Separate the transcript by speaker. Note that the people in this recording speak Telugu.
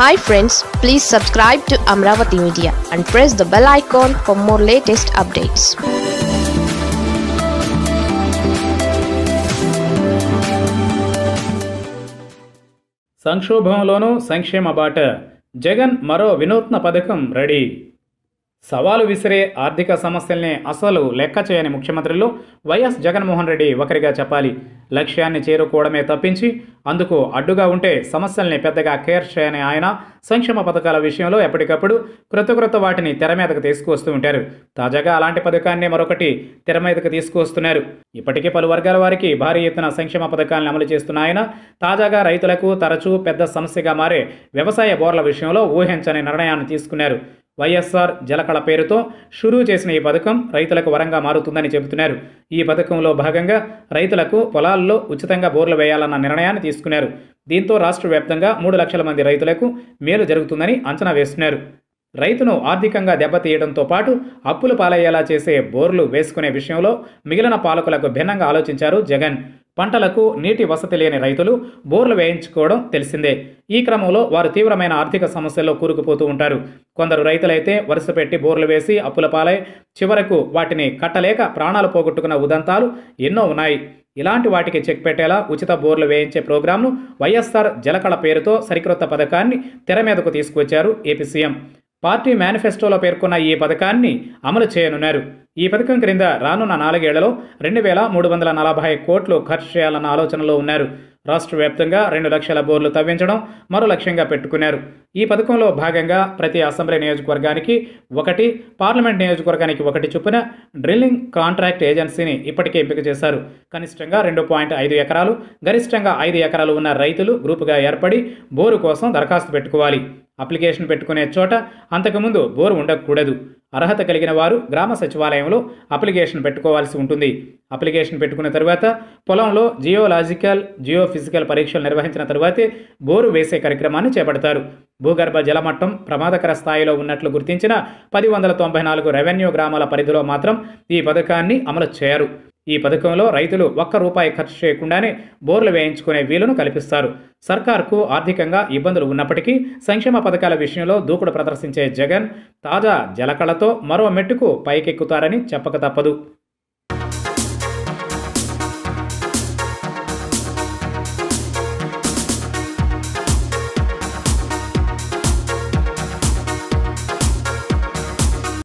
Speaker 1: hi friends please subscribe to Amaravati media and press the bell icon for more latest updates సంక్షోభంలోనూ సంక్షేమ బాట జగన్ మరో వినూత్న పథకం రెడీ సవాలు విసిరే ఆర్థిక సమస్యల్ని అసలు లెక్క చేయని ముఖ్యమంత్రులు వైఎస్ జగన్మోహన్ రెడ్డి ఒకరిగా చెప్పాలి లక్ష్యాన్ని చేరుకోవడమే తప్పించి అందుకు అడ్డుగా ఉంటే సమస్యల్ని పెద్దగా కేర్ చేయని ఆయన సంక్షేమ పథకాల విషయంలో ఎప్పటికప్పుడు క్రొత్త క్రొత్త వాటిని తెర మీదకు తీసుకువస్తూ ఉంటారు తాజాగా అలాంటి పథకాన్ని మరొకటి తెర మీదకు తీసుకువస్తున్నారు ఇప్పటికే పలు వర్గాల వారికి భారీ ఎత్తున సంక్షేమ పథకాలను అమలు చేస్తున్న ఆయన తాజాగా రైతులకు తరచూ పెద్ద సమస్యగా మారే వ్యవసాయ బోర్ల విషయంలో ఊహించని నిర్ణయాన్ని తీసుకున్నారు వైఎస్ఆర్ జలకళ పేరుతో షురూ చేసిన ఈ పథకం రైతులకు వరంగా మారుతుందని చెబుతున్నారు ఈ పథకంలో భాగంగా రైతులకు పొలాల్లో ఉచితంగా బోర్లు వేయాలన్న నిర్ణయాన్ని తీసుకున్నారు దీంతో రాష్ట్ర వ్యాప్తంగా మూడు లక్షల మంది రైతులకు మేలు జరుగుతుందని అంచనా వేస్తున్నారు రైతును ఆర్థికంగా దెబ్బతీయడంతో పాటు అప్పులు పాలయ్యేలా చేసే బోర్లు వేసుకునే విషయంలో మిగిలిన పాలకులకు భిన్నంగా ఆలోచించారు జగన్ పంటలకు నీటి వసతి లేని రైతులు బోర్లు వేయించుకోవడం తెలిసిందే ఈ క్రమంలో వారు తీవ్రమైన ఆర్థిక సమస్యల్లో కూరుకుపోతూ ఉంటారు కొందరు రైతులైతే వరుస పెట్టి బోర్లు వేసి అప్పుల పాలై చివరకు వాటిని కట్టలేక ప్రాణాలు పోగొట్టుకున్న ఉదంతాలు ఎన్నో ఉన్నాయి ఇలాంటి వాటికి చెక్ పెట్టేలా ఉచిత బోర్లు వేయించే ప్రోగ్రాంను వైఎస్ఆర్ జలకళ పేరుతో సరికొత్త పథకాన్ని తెర మీదకు తీసుకువచ్చారు ఏపీ సీఎం పార్టీ మేనిఫెస్టోలో పేర్కొన్న ఈ పథకాన్ని అమలు చేయనున్నారు ఈ పథకం క్రింద రానున్న నాలుగేళ్లలో రెండు వేల మూడు వందల నలభై కోట్లు ఖర్చు చేయాలన్న ఆలోచనలో ఉన్నారు రాష్ట్ర వ్యాప్తంగా రెండు లక్షల బోర్లు తవ్వించడం మరో లక్ష్యంగా పెట్టుకున్నారు ఈ పథకంలో భాగంగా ప్రతి అసెంబ్లీ నియోజకవర్గానికి ఒకటి పార్లమెంట్ నియోజకవర్గానికి ఒకటి చొప్పున డ్రిల్లింగ్ కాంట్రాక్ట్ ఏజెన్సీని ఇప్పటికే ఎంపిక చేశారు కనిష్టంగా రెండు పాయింట్ ఐదు ఎకరాలు గరిష్టంగా ఐదు ఎకరాలు ఉన్న రైతులు గ్రూపుగా ఏర్పడి బోరు కోసం దరఖాస్తు పెట్టుకోవాలి అప్లికేషన్ పెట్టుకునే చోట అంతకుముందు బోరు ఉండకూడదు అర్హత కలిగిన వారు గ్రామ సచివాలయంలో అప్లికేషన్ పెట్టుకోవాల్సి ఉంటుంది అప్లికేషన్ పెట్టుకున్న తర్వాత పొలంలో జియోలాజికల్ జియోఫిజికల్ పరీక్షలు నిర్వహించిన తర్వాతే బోరు వేసే కార్యక్రమాన్ని చేపడతారు భూగర్భ జలమట్టం ప్రమాదకర స్థాయిలో ఉన్నట్లు గుర్తించిన పది వందల తొంభై నాలుగు రెవెన్యూ గ్రామాల పరిధిలో మాత్రం ఈ పథకాన్ని అమలు చేయరు ఈ పథకంలో రైతులు ఒక్క రూపాయి ఖర్చు చేయకుండానే బోర్లు వేయించుకునే వీలును కల్పిస్తారు సర్కార్కు ఆర్థికంగా ఇబ్బందులు ఉన్నప్పటికీ సంక్షేమ పథకాల విషయంలో దూకుడు ప్రదర్శించే జగన్ తాజా జలకళతో మరో మెట్టుకు పైకెక్కుతారని చెప్పక తప్పదు